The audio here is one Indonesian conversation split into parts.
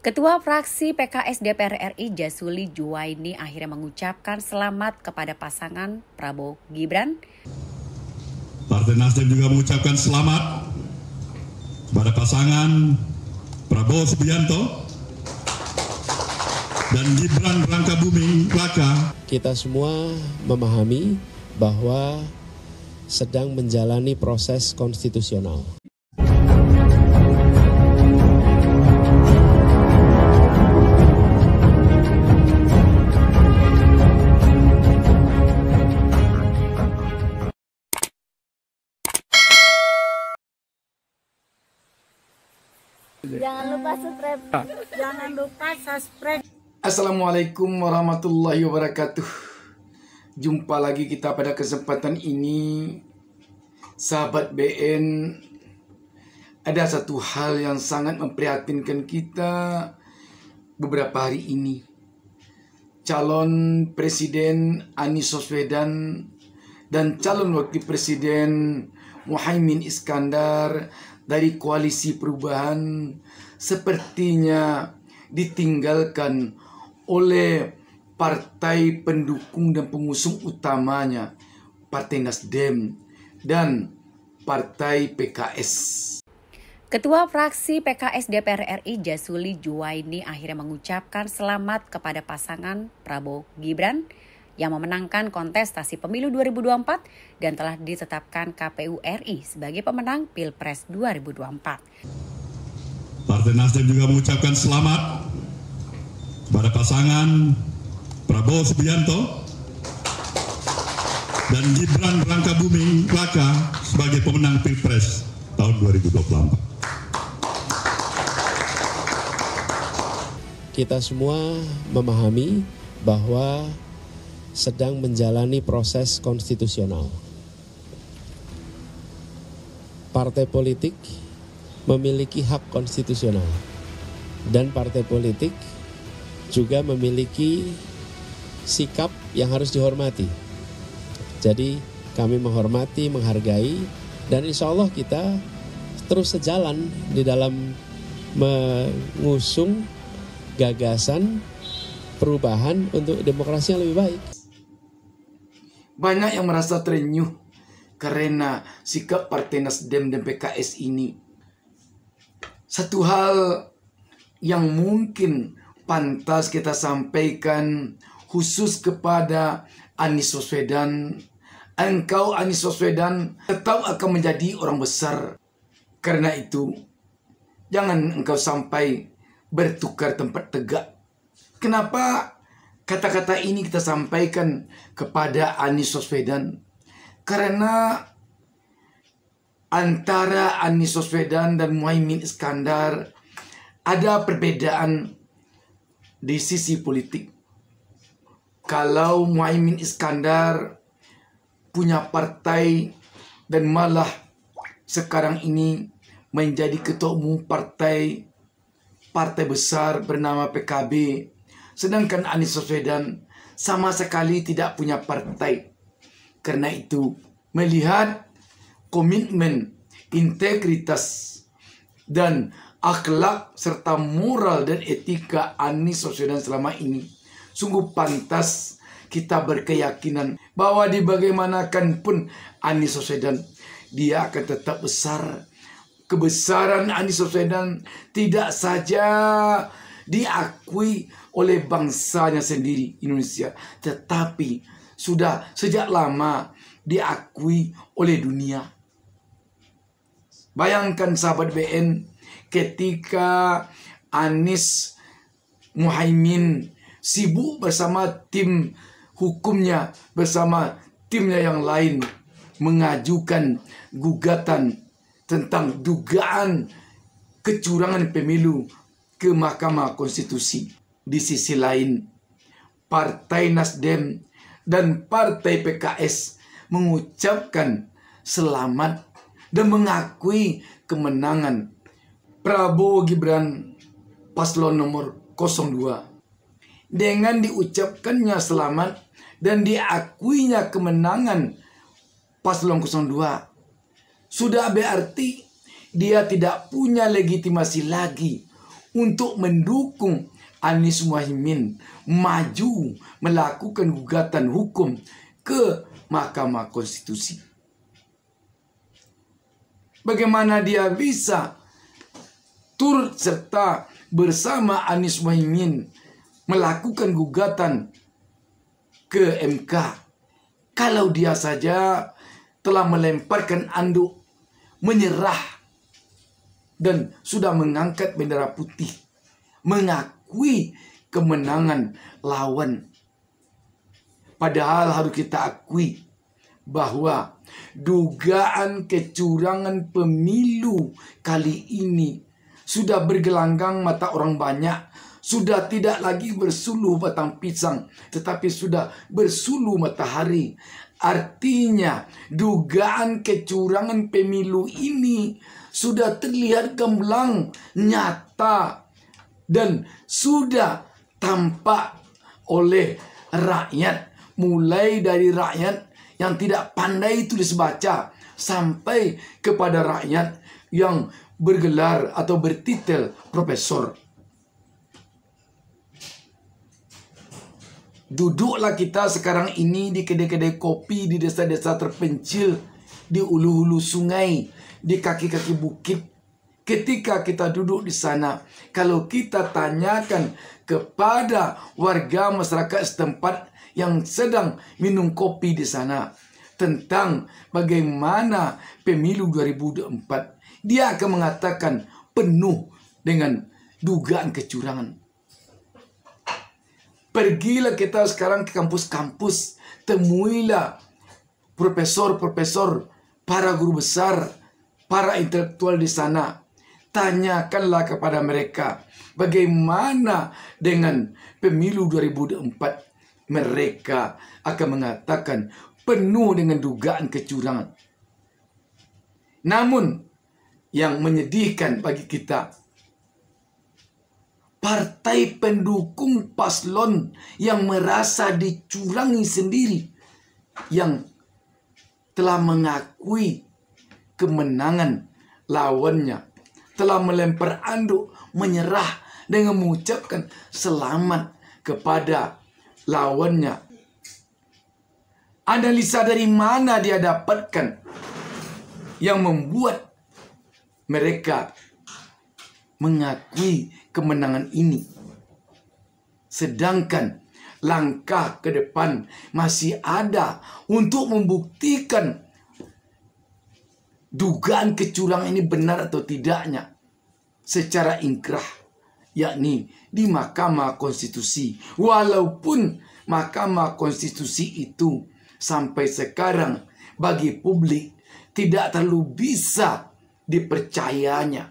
Ketua fraksi PKS DPR RI Jasuli Juwaini akhirnya mengucapkan selamat kepada pasangan Prabowo Gibran. Partai Nasdem juga mengucapkan selamat kepada pasangan Prabowo Subianto dan Gibran Rangka Buming Raka. Kita semua memahami bahwa sedang menjalani proses konstitusional. Jangan lupa subscribe. Ah. Jangan lupa subscribe. Assalamualaikum warahmatullahi wabarakatuh. Jumpa lagi kita pada kesempatan ini. Sahabat BN, ada satu hal yang sangat memprihatinkan kita beberapa hari ini. Calon Presiden Anies Baswedan dan calon Wakil Presiden Muhaimin Iskandar dari koalisi perubahan sepertinya ditinggalkan oleh partai pendukung dan pengusung utamanya Partai Nasdem dan Partai PKS. Ketua fraksi PKS DPR RI Jasuli Juwaini akhirnya mengucapkan selamat kepada pasangan Prabowo Gibran yang memenangkan kontestasi pemilu 2024 dan telah ditetapkan KPU RI sebagai pemenang Pilpres 2024. Partai Nasdem juga mengucapkan selamat kepada pasangan Prabowo Subianto dan Gibran Rangka Bumi Raka sebagai pemenang Pilpres tahun 2024. kita semua memahami bahwa sedang menjalani proses konstitusional. Partai politik memiliki hak konstitusional dan partai politik juga memiliki sikap yang harus dihormati. Jadi kami menghormati, menghargai dan insya Allah kita terus sejalan di dalam mengusung gagasan perubahan untuk demokrasi yang lebih baik. Banyak yang merasa terenyuh karena sikap Partai Nasdem dan PKS ini. Satu hal yang mungkin pantas kita sampaikan khusus kepada Anies Baswedan. Engkau Anies Baswedan tetap akan menjadi orang besar. Karena itu, jangan engkau sampai bertukar tempat tegak. Kenapa Kata-kata ini kita sampaikan kepada Anies Soswedan karena antara Anies Soswedan dan Muhaimin Iskandar ada perbedaan di sisi politik. Kalau Muhaimin Iskandar punya partai dan malah sekarang ini menjadi ketua umum partai partai besar bernama PKB Sedangkan Anies Baswedan sama sekali tidak punya partai. Karena itu, melihat komitmen, integritas, dan akhlak serta moral dan etika Anies Baswedan selama ini sungguh pantas kita berkeyakinan bahwa di bagaimanakan pun Anies Baswedan dia akan tetap besar kebesaran Anies Baswedan tidak saja diakui oleh bangsanya sendiri Indonesia tetapi sudah sejak lama diakui oleh dunia bayangkan sahabat BN ketika Anies, Muhaimin sibuk bersama tim hukumnya bersama timnya yang lain mengajukan gugatan tentang dugaan kecurangan pemilu ke Mahkamah Konstitusi. Di sisi lain, Partai Nasdem dan Partai PKS mengucapkan selamat dan mengakui kemenangan Prabowo Gibran paslon nomor 02. Dengan diucapkannya selamat dan diakuinya kemenangan paslon 02 sudah berarti dia tidak punya legitimasi lagi untuk mendukung Anies Muhaimin maju melakukan gugatan hukum ke Mahkamah Konstitusi. Bagaimana dia bisa turut serta bersama Anies Muhaimin melakukan gugatan ke MK kalau dia saja telah melemparkan anduk menyerah dan sudah mengangkat bendera putih, mengakui kemenangan lawan. Padahal harus kita akui bahwa dugaan kecurangan pemilu kali ini sudah bergelanggang mata orang banyak, sudah tidak lagi bersuluh batang pisang, tetapi sudah bersuluh matahari. Artinya, dugaan kecurangan pemilu ini sudah terlihat gemblang nyata dan sudah tampak oleh rakyat mulai dari rakyat yang tidak pandai itu baca sampai kepada rakyat yang bergelar atau bertitel profesor duduklah kita sekarang ini di kedai-kedai kopi di desa-desa terpencil di ulu-ulu sungai di kaki-kaki bukit. Ketika kita duduk di sana, kalau kita tanyakan kepada warga masyarakat setempat yang sedang minum kopi di sana tentang bagaimana pemilu 2004, dia akan mengatakan penuh dengan dugaan kecurangan. Pergilah kita sekarang ke kampus-kampus, temuilah profesor-profesor, para guru besar, para intelektual di sana. Tanyakanlah kepada mereka bagaimana dengan pemilu 2004. Mereka akan mengatakan penuh dengan dugaan kecurangan. Namun, yang menyedihkan bagi kita, partai pendukung paslon yang merasa dicurangi sendiri, yang telah mengakui kemenangan lawannya. Telah melempar anduk, menyerah dengan mengucapkan selamat kepada lawannya. Analisa dari mana dia dapatkan yang membuat mereka mengakui kemenangan ini. Sedangkan langkah ke depan masih ada untuk membuktikan dugaan kecurangan ini benar atau tidaknya secara ingkrah yakni di Mahkamah Konstitusi walaupun Mahkamah Konstitusi itu sampai sekarang bagi publik tidak terlalu bisa dipercayanya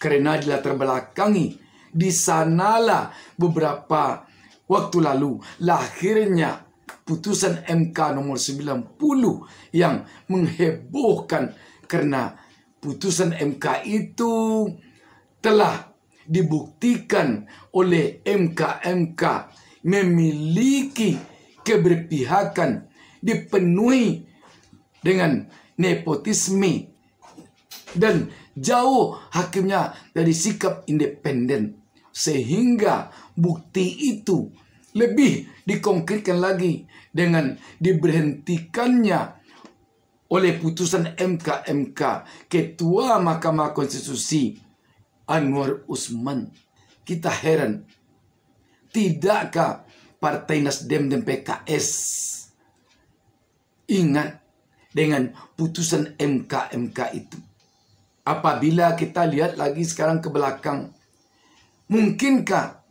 karena dilatar belakangi di sanalah beberapa waktu lalu lahirnya putusan MK nomor 90 yang menghebohkan karena putusan MK itu telah dibuktikan oleh MK-MK memiliki keberpihakan dipenuhi dengan nepotisme dan jauh hakimnya dari sikap independen sehingga bukti itu lebih dikonkretkan lagi dengan diberhentikannya oleh putusan MK-MK Ketua Mahkamah Konstitusi Anwar Usman. Kita heran, tidakkah Partai Nasdem dan PKS ingat dengan putusan MK-MK itu? Apabila kita lihat lagi sekarang ke belakang, mungkinkah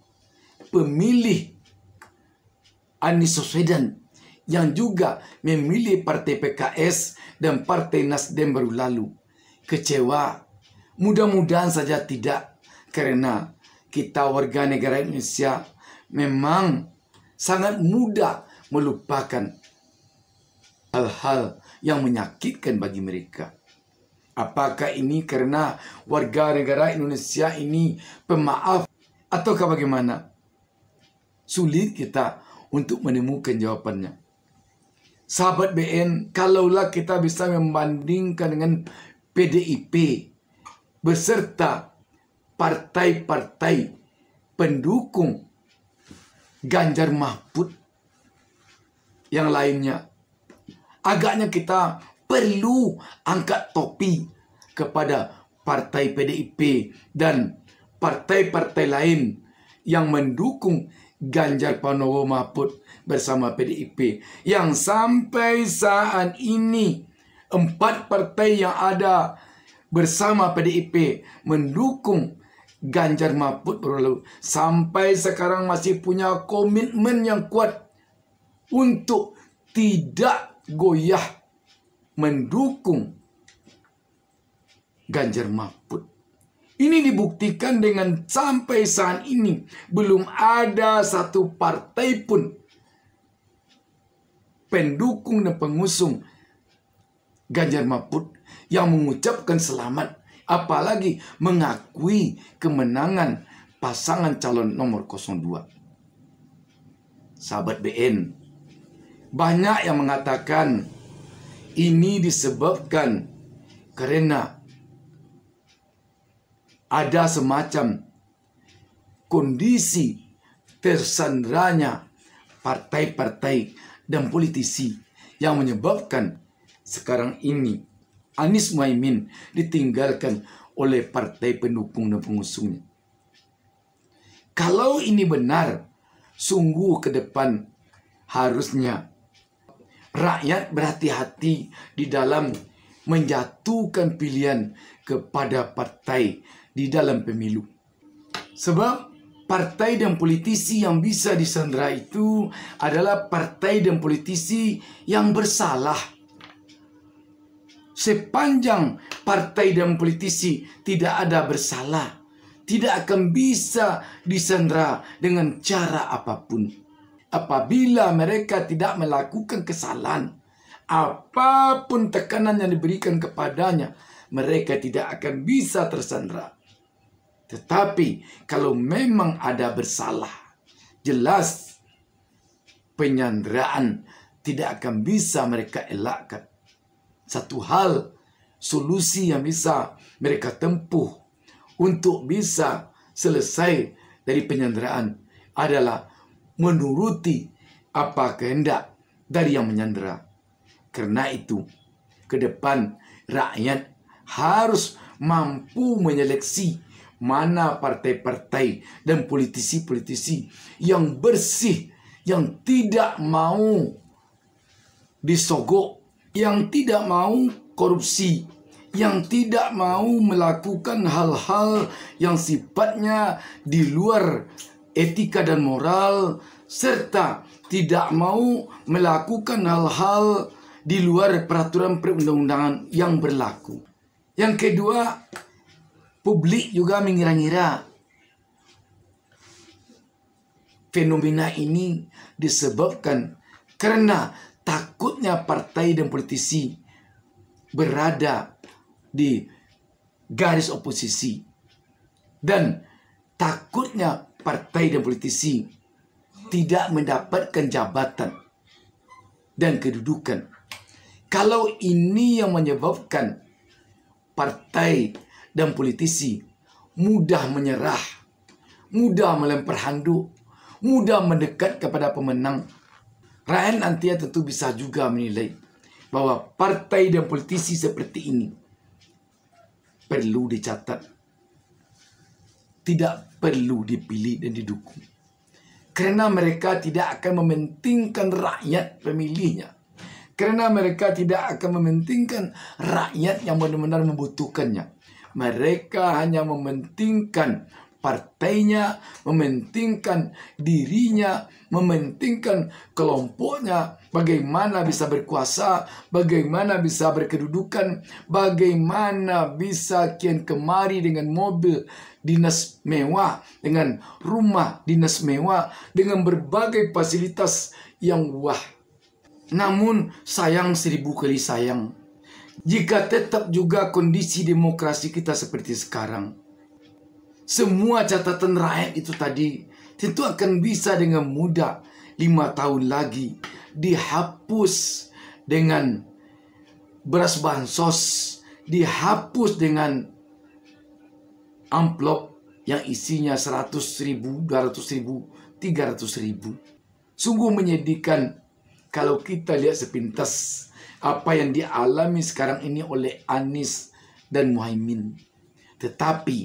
pemilih Anies Baswedan yang juga memilih Partai PKS dan Partai Nasdem baru lalu. Kecewa, mudah-mudahan saja tidak, karena kita warga negara Indonesia memang sangat mudah melupakan hal-hal yang menyakitkan bagi mereka. Apakah ini karena warga negara Indonesia ini pemaaf ataukah bagaimana? Sulit kita untuk menemukan jawabannya. Sahabat BN, kalaulah kita bisa membandingkan dengan PDIP beserta partai-partai pendukung Ganjar Mahfud yang lainnya. Agaknya kita perlu angkat topi kepada partai PDIP dan partai-partai lain yang mendukung Ganjar Pranowo Mahfud bersama PDIP yang sampai saat ini empat partai yang ada bersama PDIP mendukung Ganjar Mahfud Pranowo sampai sekarang masih punya komitmen yang kuat untuk tidak goyah mendukung Ganjar Mahfud ini dibuktikan dengan sampai saat ini belum ada satu partai pun pendukung dan pengusung Ganjar Mahfud yang mengucapkan selamat apalagi mengakui kemenangan pasangan calon nomor 02. Sahabat BN, banyak yang mengatakan ini disebabkan karena ada semacam kondisi tersandranya partai-partai dan politisi yang menyebabkan sekarang ini Anies Muhaimin ditinggalkan oleh partai pendukung dan pengusungnya. Kalau ini benar, sungguh ke depan harusnya rakyat berhati-hati di dalam menjatuhkan pilihan kepada partai di dalam pemilu. Sebab partai dan politisi yang bisa disandra itu adalah partai dan politisi yang bersalah. Sepanjang partai dan politisi tidak ada bersalah, tidak akan bisa disandra dengan cara apapun. Apabila mereka tidak melakukan kesalahan, apapun tekanan yang diberikan kepadanya, mereka tidak akan bisa tersandra tetapi kalau memang ada bersalah, jelas penyanderaan tidak akan bisa mereka elakkan. Satu hal, solusi yang bisa mereka tempuh untuk bisa selesai dari penyanderaan adalah menuruti apa kehendak dari yang menyandera. Karena itu, ke depan rakyat harus mampu menyeleksi mana partai-partai dan politisi-politisi yang bersih, yang tidak mau disogok, yang tidak mau korupsi, yang tidak mau melakukan hal-hal yang sifatnya di luar etika dan moral, serta tidak mau melakukan hal-hal di luar peraturan perundang-undangan yang berlaku. Yang kedua, Publik juga mengira-ngira fenomena ini disebabkan karena takutnya partai dan politisi berada di garis oposisi dan takutnya partai dan politisi tidak mendapatkan jabatan dan kedudukan. Kalau ini yang menyebabkan partai dan politisi mudah menyerah, mudah melempar handuk, mudah mendekat kepada pemenang. Rakyat nantinya tentu bisa juga menilai bahwa partai dan politisi seperti ini perlu dicatat, tidak perlu dipilih dan didukung. Karena mereka tidak akan mementingkan rakyat pemilihnya. Karena mereka tidak akan mementingkan rakyat yang benar-benar membutuhkannya mereka hanya mementingkan partainya, mementingkan dirinya, mementingkan kelompoknya, bagaimana bisa berkuasa, bagaimana bisa berkedudukan, bagaimana bisa kian kemari dengan mobil dinas mewah, dengan rumah dinas mewah, dengan berbagai fasilitas yang wah. Namun sayang seribu kali sayang jika tetap juga kondisi demokrasi kita seperti sekarang. Semua catatan rakyat itu tadi tentu akan bisa dengan mudah lima tahun lagi dihapus dengan beras bansos, dihapus dengan amplop yang isinya 100 ribu, 200 ribu, 300 ribu. Sungguh menyedihkan kalau kita lihat sepintas apa yang dialami sekarang ini oleh Anies dan Muhaimin. Tetapi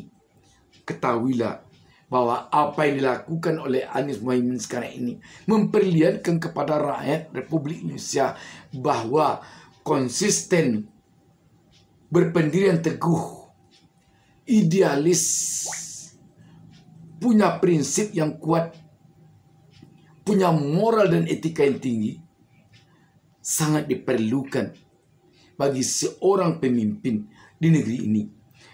ketahuilah bahwa apa yang dilakukan oleh Anies Muhaimin sekarang ini memperlihatkan kepada rakyat Republik Indonesia bahwa konsisten berpendirian teguh idealis punya prinsip yang kuat punya moral dan etika yang tinggi sangat diperlukan bagi seorang pemimpin di negeri ini.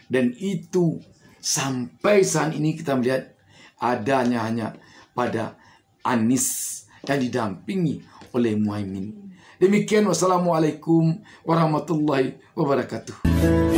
Dan itu sampai saat ini kita melihat adanya hanya pada Anis yang didampingi oleh Muhaymin Demikian wassalamualaikum warahmatullahi wabarakatuh.